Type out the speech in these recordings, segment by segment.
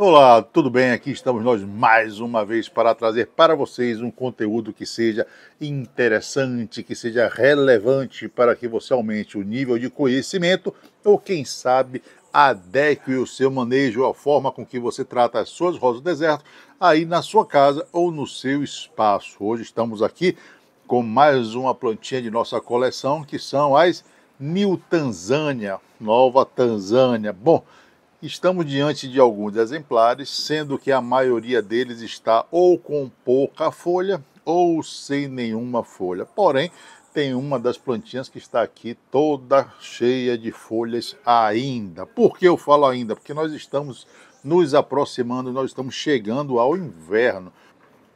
Olá, tudo bem? Aqui estamos nós mais uma vez para trazer para vocês um conteúdo que seja interessante, que seja relevante para que você aumente o nível de conhecimento ou, quem sabe, adeque o seu manejo à forma com que você trata as suas rosas do deserto aí na sua casa ou no seu espaço. Hoje estamos aqui com mais uma plantinha de nossa coleção que são as New Tanzânia, Nova Tanzânia. Bom, Estamos diante de alguns exemplares, sendo que a maioria deles está ou com pouca folha ou sem nenhuma folha. Porém, tem uma das plantinhas que está aqui toda cheia de folhas ainda. Por que eu falo ainda? Porque nós estamos nos aproximando, nós estamos chegando ao inverno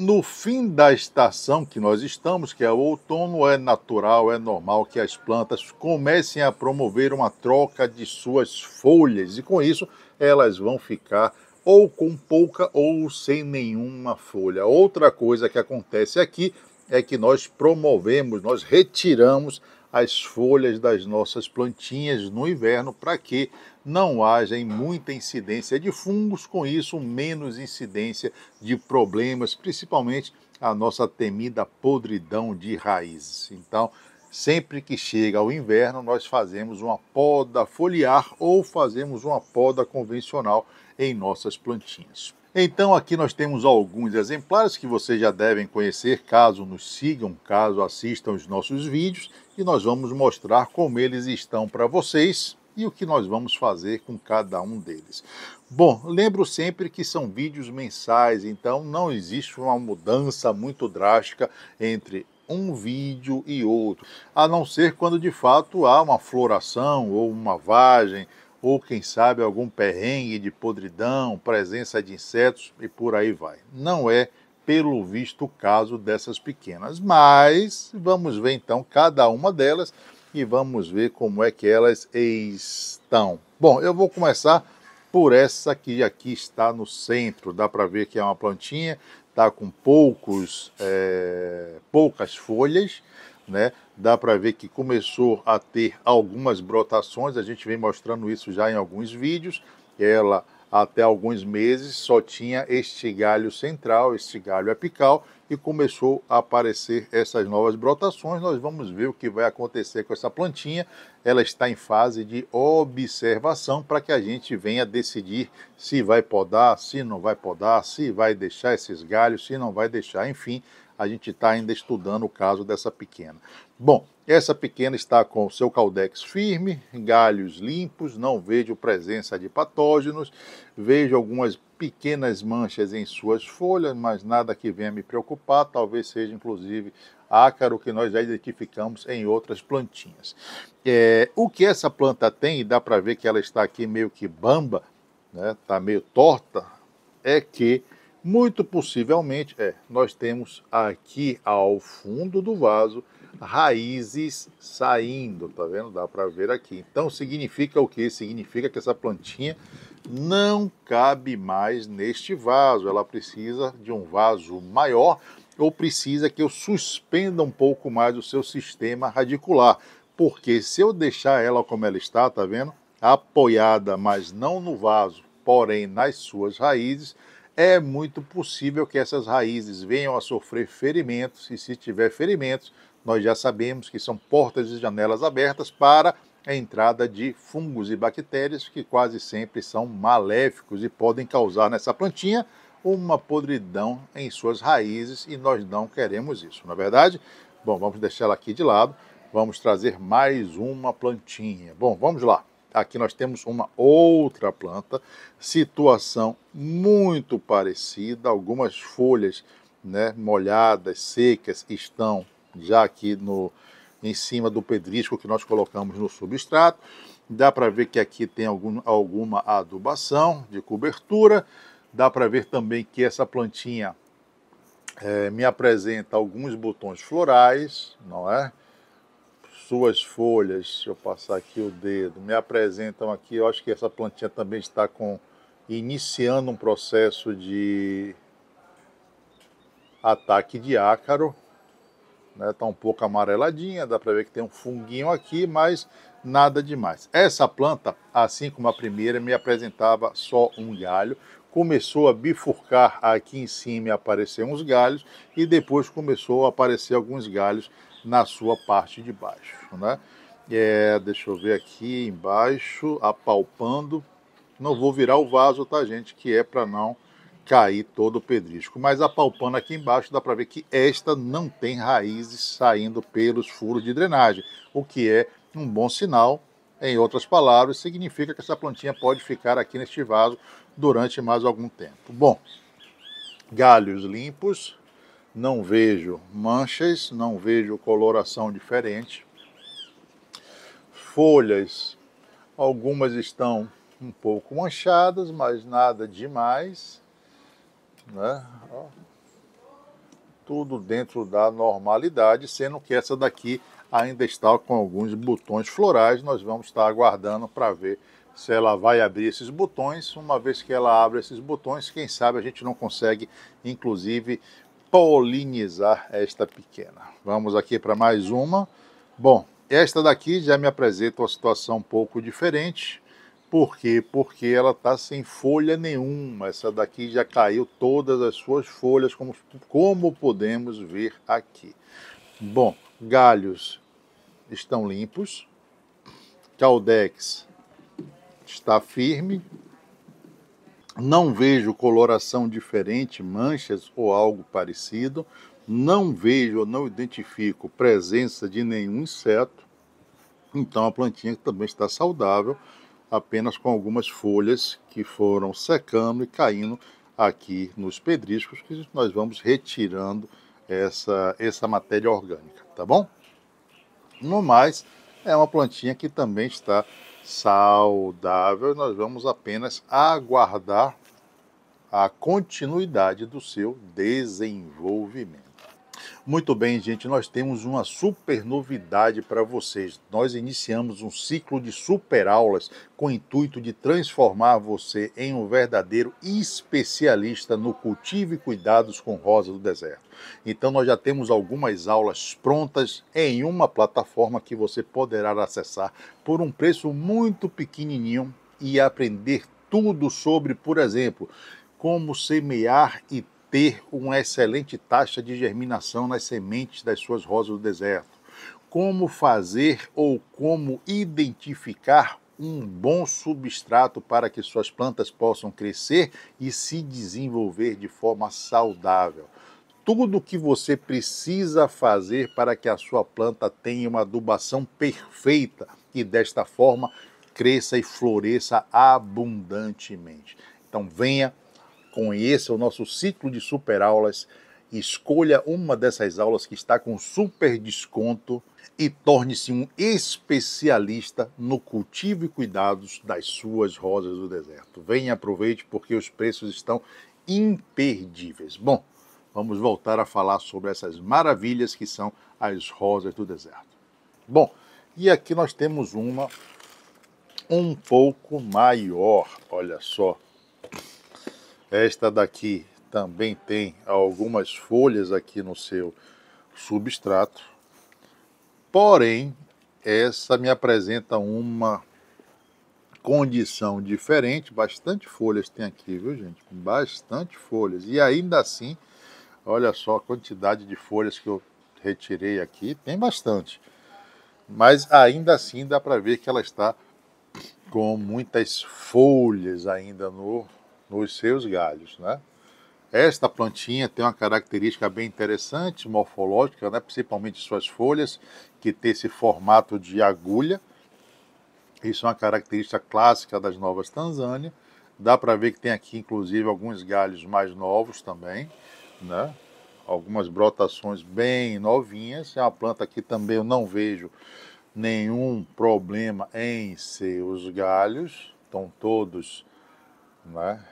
no fim da estação que nós estamos, que é o outono, é natural, é normal que as plantas comecem a promover uma troca de suas folhas e com isso elas vão ficar ou com pouca ou sem nenhuma folha. Outra coisa que acontece aqui é que nós promovemos, nós retiramos as folhas das nossas plantinhas no inverno para que não haja muita incidência de fungos, com isso menos incidência de problemas, principalmente a nossa temida podridão de raízes. Então, Sempre que chega o inverno, nós fazemos uma poda foliar ou fazemos uma poda convencional em nossas plantinhas. Então aqui nós temos alguns exemplares que vocês já devem conhecer caso nos sigam, caso assistam os nossos vídeos e nós vamos mostrar como eles estão para vocês e o que nós vamos fazer com cada um deles. Bom, lembro sempre que são vídeos mensais, então não existe uma mudança muito drástica entre um vídeo e outro, a não ser quando de fato há uma floração ou uma vagem ou quem sabe algum perrengue de podridão, presença de insetos e por aí vai. Não é, pelo visto, o caso dessas pequenas, mas vamos ver então cada uma delas e vamos ver como é que elas estão. Bom, eu vou começar por essa que aqui está no centro, dá para ver que é uma plantinha tá com poucos, é, poucas folhas, né? Dá para ver que começou a ter algumas brotações, a gente vem mostrando isso já em alguns vídeos. Ela até alguns meses só tinha este galho central, este galho apical, e começou a aparecer essas novas brotações. Nós vamos ver o que vai acontecer com essa plantinha. Ela está em fase de observação para que a gente venha decidir se vai podar, se não vai podar, se vai deixar esses galhos, se não vai deixar, enfim, a gente está ainda estudando o caso dessa pequena. Bom, essa pequena está com o seu caldex firme, galhos limpos, não vejo presença de patógenos, vejo algumas pequenas manchas em suas folhas, mas nada que venha me preocupar, talvez seja inclusive ácaro que nós já identificamos em outras plantinhas. É, o que essa planta tem, e dá para ver que ela está aqui meio que bamba, está né, tá meio torta, é que muito possivelmente, é, nós temos aqui ao fundo do vaso raízes saindo, tá vendo? Dá para ver aqui. Então significa o que? Significa que essa plantinha não cabe mais neste vaso. Ela precisa de um vaso maior ou precisa que eu suspenda um pouco mais o seu sistema radicular. Porque se eu deixar ela como ela está, tá vendo? Apoiada, mas não no vaso, porém nas suas raízes, é muito possível que essas raízes venham a sofrer ferimentos, e se tiver ferimentos, nós já sabemos que são portas e janelas abertas para a entrada de fungos e bactérias que quase sempre são maléficos e podem causar nessa plantinha uma podridão em suas raízes e nós não queremos isso, na é verdade? Bom, vamos deixá-la aqui de lado, vamos trazer mais uma plantinha. Bom, vamos lá. Aqui nós temos uma outra planta, situação muito parecida, algumas folhas né, molhadas, secas, estão já aqui no, em cima do pedrisco que nós colocamos no substrato. Dá para ver que aqui tem algum, alguma adubação de cobertura. Dá para ver também que essa plantinha é, me apresenta alguns botões florais, não é? suas folhas, deixa eu passar aqui o dedo, me apresentam aqui, eu acho que essa plantinha também está com iniciando um processo de ataque de ácaro, né? Tá um pouco amareladinha, dá para ver que tem um funguinho aqui, mas nada demais. Essa planta, assim como a primeira, me apresentava só um galho, começou a bifurcar aqui em cima e aparecer uns galhos e depois começou a aparecer alguns galhos na sua parte de baixo, né? É, deixa eu ver aqui embaixo, apalpando. Não vou virar o vaso, tá, gente? Que é para não cair todo o pedrisco. Mas apalpando aqui embaixo, dá para ver que esta não tem raízes saindo pelos furos de drenagem, o que é um bom sinal. Em outras palavras, significa que essa plantinha pode ficar aqui neste vaso durante mais algum tempo. Bom, galhos limpos, não vejo manchas, não vejo coloração diferente. Folhas, algumas estão um pouco manchadas, mas nada demais. Né? Tudo dentro da normalidade, sendo que essa daqui ainda está com alguns botões florais. Nós vamos estar aguardando para ver se ela vai abrir esses botões. Uma vez que ela abre esses botões, quem sabe a gente não consegue, inclusive, polinizar esta pequena. Vamos aqui para mais uma. Bom, esta daqui já me apresenta uma situação um pouco diferente. Por quê? Porque ela está sem folha nenhuma. Essa daqui já caiu todas as suas folhas, como, como podemos ver aqui. Bom, galhos estão limpos. Caldex está firme, não vejo coloração diferente, manchas ou algo parecido. Não vejo ou não identifico presença de nenhum inseto. Então a plantinha também está saudável, apenas com algumas folhas que foram secando e caindo aqui nos pedriscos, que nós vamos retirando essa, essa matéria orgânica, tá bom? No mais, é uma plantinha que também está saudável, nós vamos apenas aguardar a continuidade do seu desenvolvimento. Muito bem, gente, nós temos uma super novidade para vocês. Nós iniciamos um ciclo de super aulas com o intuito de transformar você em um verdadeiro especialista no cultivo e cuidados com rosa do deserto. Então nós já temos algumas aulas prontas em uma plataforma que você poderá acessar por um preço muito pequenininho e aprender tudo sobre, por exemplo, como semear e ter uma excelente taxa de germinação nas sementes das suas rosas do deserto? Como fazer ou como identificar um bom substrato para que suas plantas possam crescer e se desenvolver de forma saudável? tudo o que você precisa fazer para que a sua planta tenha uma adubação perfeita e desta forma cresça e floresça abundantemente. Então venha Conheça é o nosso ciclo de super aulas, escolha uma dessas aulas que está com super desconto e torne-se um especialista no cultivo e cuidados das suas rosas do deserto. Venha, aproveite porque os preços estão imperdíveis. Bom, vamos voltar a falar sobre essas maravilhas que são as rosas do deserto. Bom, e aqui nós temos uma um pouco maior, olha só. Esta daqui também tem algumas folhas aqui no seu substrato. Porém, essa me apresenta uma condição diferente. Bastante folhas tem aqui, viu, gente? Bastante folhas. E ainda assim, olha só a quantidade de folhas que eu retirei aqui. Tem bastante. Mas ainda assim dá para ver que ela está com muitas folhas ainda no nos seus galhos, né? Esta plantinha tem uma característica bem interessante, morfológica, né? principalmente suas folhas, que tem esse formato de agulha. Isso é uma característica clássica das novas Tanzânia. Dá para ver que tem aqui, inclusive, alguns galhos mais novos também, né? algumas brotações bem novinhas. É uma planta que também eu não vejo nenhum problema em seus galhos, estão todos né,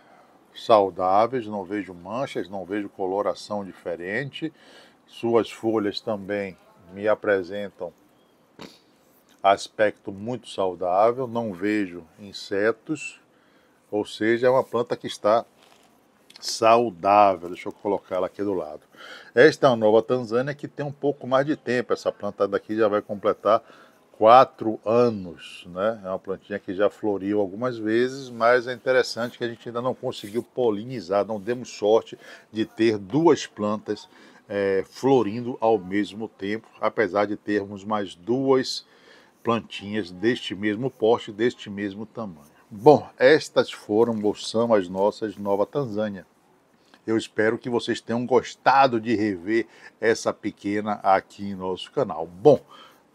saudáveis, não vejo manchas, não vejo coloração diferente. Suas folhas também me apresentam aspecto muito saudável, não vejo insetos, ou seja, é uma planta que está saudável. Deixa eu colocar ela aqui do lado. Esta é uma nova Tanzânia que tem um pouco mais de tempo. Essa planta daqui já vai completar quatro anos, né? É uma plantinha que já floriu algumas vezes, mas é interessante que a gente ainda não conseguiu polinizar, não demos sorte de ter duas plantas é, florindo ao mesmo tempo, apesar de termos mais duas plantinhas deste mesmo porte, deste mesmo tamanho. Bom, estas foram ou são as nossas Nova Tanzânia. Eu espero que vocês tenham gostado de rever essa pequena aqui em nosso canal. Bom,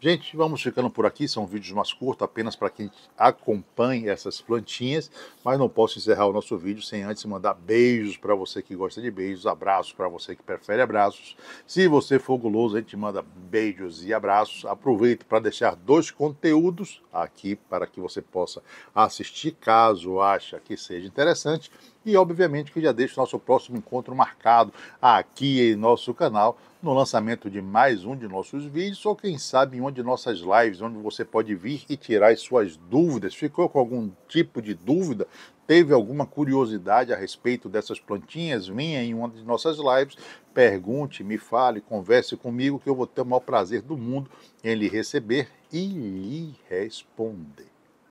Gente, vamos ficando por aqui, são vídeos mais curtos, apenas para quem acompanha essas plantinhas, mas não posso encerrar o nosso vídeo sem antes mandar beijos para você que gosta de beijos, abraços para você que prefere abraços. Se você for guloso, a gente manda beijos e abraços. Aproveito para deixar dois conteúdos aqui para que você possa assistir, caso acha que seja interessante. E obviamente que já deixo nosso próximo encontro marcado aqui em nosso canal no lançamento de mais um de nossos vídeos ou quem sabe em uma de nossas lives, onde você pode vir e tirar as suas dúvidas. Ficou com algum tipo de dúvida? Teve alguma curiosidade a respeito dessas plantinhas? Venha em uma de nossas lives, pergunte, me fale, converse comigo que eu vou ter o maior prazer do mundo em lhe receber e lhe responder.